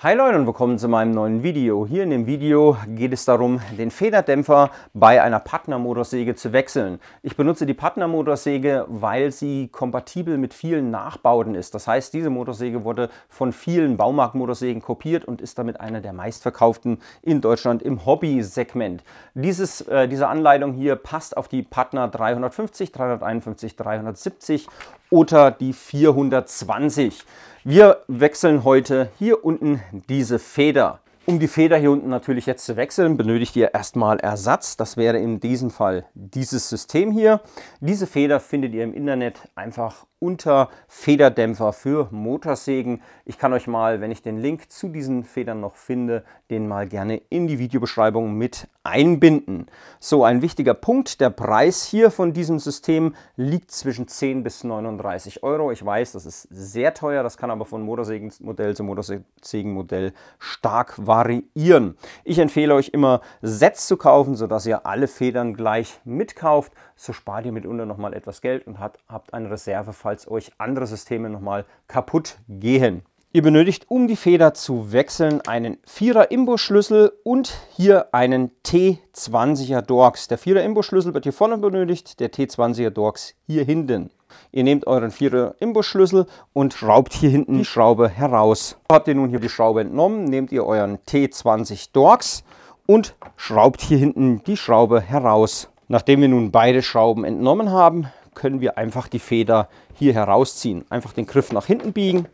Hi Leute und willkommen zu meinem neuen Video. Hier in dem Video geht es darum, den Federdämpfer bei einer Partnermotorsäge zu wechseln. Ich benutze die Partnermotorsäge, weil sie kompatibel mit vielen Nachbauten ist. Das heißt, diese Motorsäge wurde von vielen Baumarktmotorsägen kopiert und ist damit eine der meistverkauften in Deutschland im Hobby-Segment. Äh, diese Anleitung hier passt auf die Partner 350, 351, 370 oder die 420. Wir wechseln heute hier unten diese Feder. Um die Feder hier unten natürlich jetzt zu wechseln, benötigt ihr erstmal Ersatz. Das wäre in diesem Fall dieses System hier. Diese Feder findet ihr im Internet einfach Unterfederdämpfer für Motorsägen. Ich kann euch mal, wenn ich den Link zu diesen Federn noch finde, den mal gerne in die Videobeschreibung mit einbinden. So, ein wichtiger Punkt, der Preis hier von diesem System liegt zwischen 10 bis 39 Euro. Ich weiß, das ist sehr teuer, das kann aber von Motorsägenmodell zu Motorsägenmodell stark variieren. Ich empfehle euch immer Sets zu kaufen, sodass ihr alle Federn gleich mitkauft. So spart ihr mitunter nochmal etwas Geld und habt eine Reserve falls euch andere Systeme nochmal kaputt gehen. Ihr benötigt, um die Feder zu wechseln, einen 4er Imbusschlüssel und hier einen T20er Dorks. Der 4er Imbusschlüssel wird hier vorne benötigt, der T20er Dorks hier hinten. Ihr nehmt euren 4er Imbusschlüssel und schraubt hier hinten die Schraube heraus. Habt ihr nun hier die Schraube entnommen, nehmt ihr euren T20 Dorks und schraubt hier hinten die Schraube heraus. Nachdem wir nun beide Schrauben entnommen haben, können wir einfach die Feder hier herausziehen. Einfach den Griff nach hinten biegen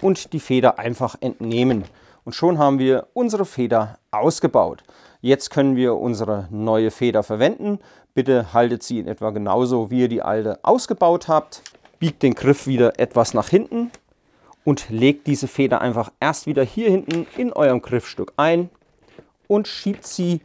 und die Feder einfach entnehmen. Und schon haben wir unsere Feder ausgebaut. Jetzt können wir unsere neue Feder verwenden. Bitte haltet sie in etwa genauso, wie ihr die alte ausgebaut habt. Biegt den Griff wieder etwas nach hinten und legt diese Feder einfach erst wieder hier hinten in eurem Griffstück ein und schiebt sie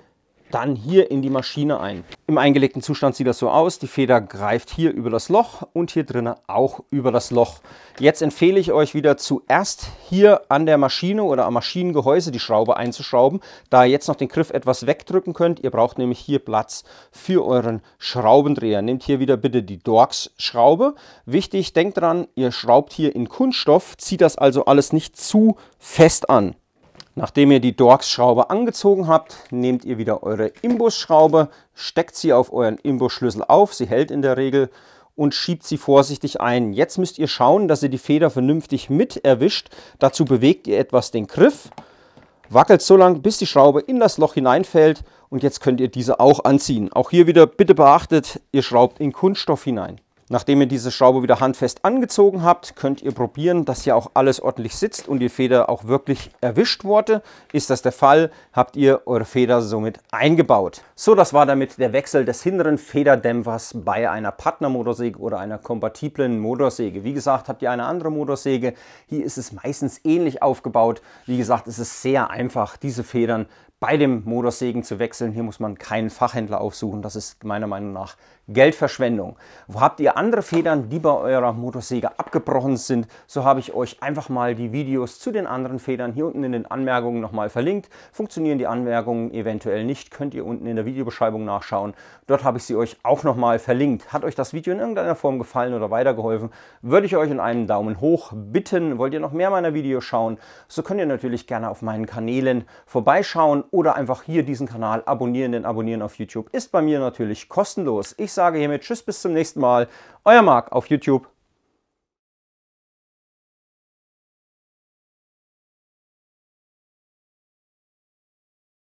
dann hier in die Maschine ein. Im eingelegten Zustand sieht das so aus. Die Feder greift hier über das Loch und hier drinnen auch über das Loch. Jetzt empfehle ich euch wieder zuerst hier an der Maschine oder am Maschinengehäuse die Schraube einzuschrauben, da ihr jetzt noch den Griff etwas wegdrücken könnt. Ihr braucht nämlich hier Platz für euren Schraubendreher. Nehmt hier wieder bitte die Dorks-Schraube. Wichtig, denkt dran, ihr schraubt hier in Kunststoff, zieht das also alles nicht zu fest an. Nachdem ihr die Dorks-Schraube angezogen habt, nehmt ihr wieder eure Imbusschraube, steckt sie auf euren Imbusschlüssel auf, sie hält in der Regel und schiebt sie vorsichtig ein. Jetzt müsst ihr schauen, dass ihr die Feder vernünftig mit erwischt. Dazu bewegt ihr etwas den Griff, wackelt so lange, bis die Schraube in das Loch hineinfällt und jetzt könnt ihr diese auch anziehen. Auch hier wieder bitte beachtet, ihr schraubt in Kunststoff hinein. Nachdem ihr diese Schraube wieder handfest angezogen habt, könnt ihr probieren, dass hier auch alles ordentlich sitzt und die Feder auch wirklich erwischt wurde. Ist das der Fall, habt ihr eure Feder somit eingebaut. So, das war damit der Wechsel des hinteren Federdämpfers bei einer Partnermotorsäge oder einer kompatiblen Motorsäge. Wie gesagt, habt ihr eine andere Motorsäge. Hier ist es meistens ähnlich aufgebaut. Wie gesagt, es ist sehr einfach, diese Federn bei dem Motorsägen zu wechseln. Hier muss man keinen Fachhändler aufsuchen. Das ist meiner Meinung nach Geldverschwendung. Wo habt ihr andere Federn, die bei eurer Motorsäge abgebrochen sind. So habe ich euch einfach mal die Videos zu den anderen Federn hier unten in den Anmerkungen nochmal verlinkt. Funktionieren die Anmerkungen eventuell nicht, könnt ihr unten in der Videobeschreibung nachschauen. Dort habe ich sie euch auch nochmal verlinkt. Hat euch das Video in irgendeiner Form gefallen oder weitergeholfen, würde ich euch um einen Daumen hoch bitten. Wollt ihr noch mehr meiner Videos schauen, so könnt ihr natürlich gerne auf meinen Kanälen vorbeischauen oder einfach hier diesen Kanal abonnieren, denn abonnieren auf YouTube ist bei mir natürlich kostenlos. Ich sage hiermit Tschüss, bis zum nächsten Mal. Euer Marc auf YouTube.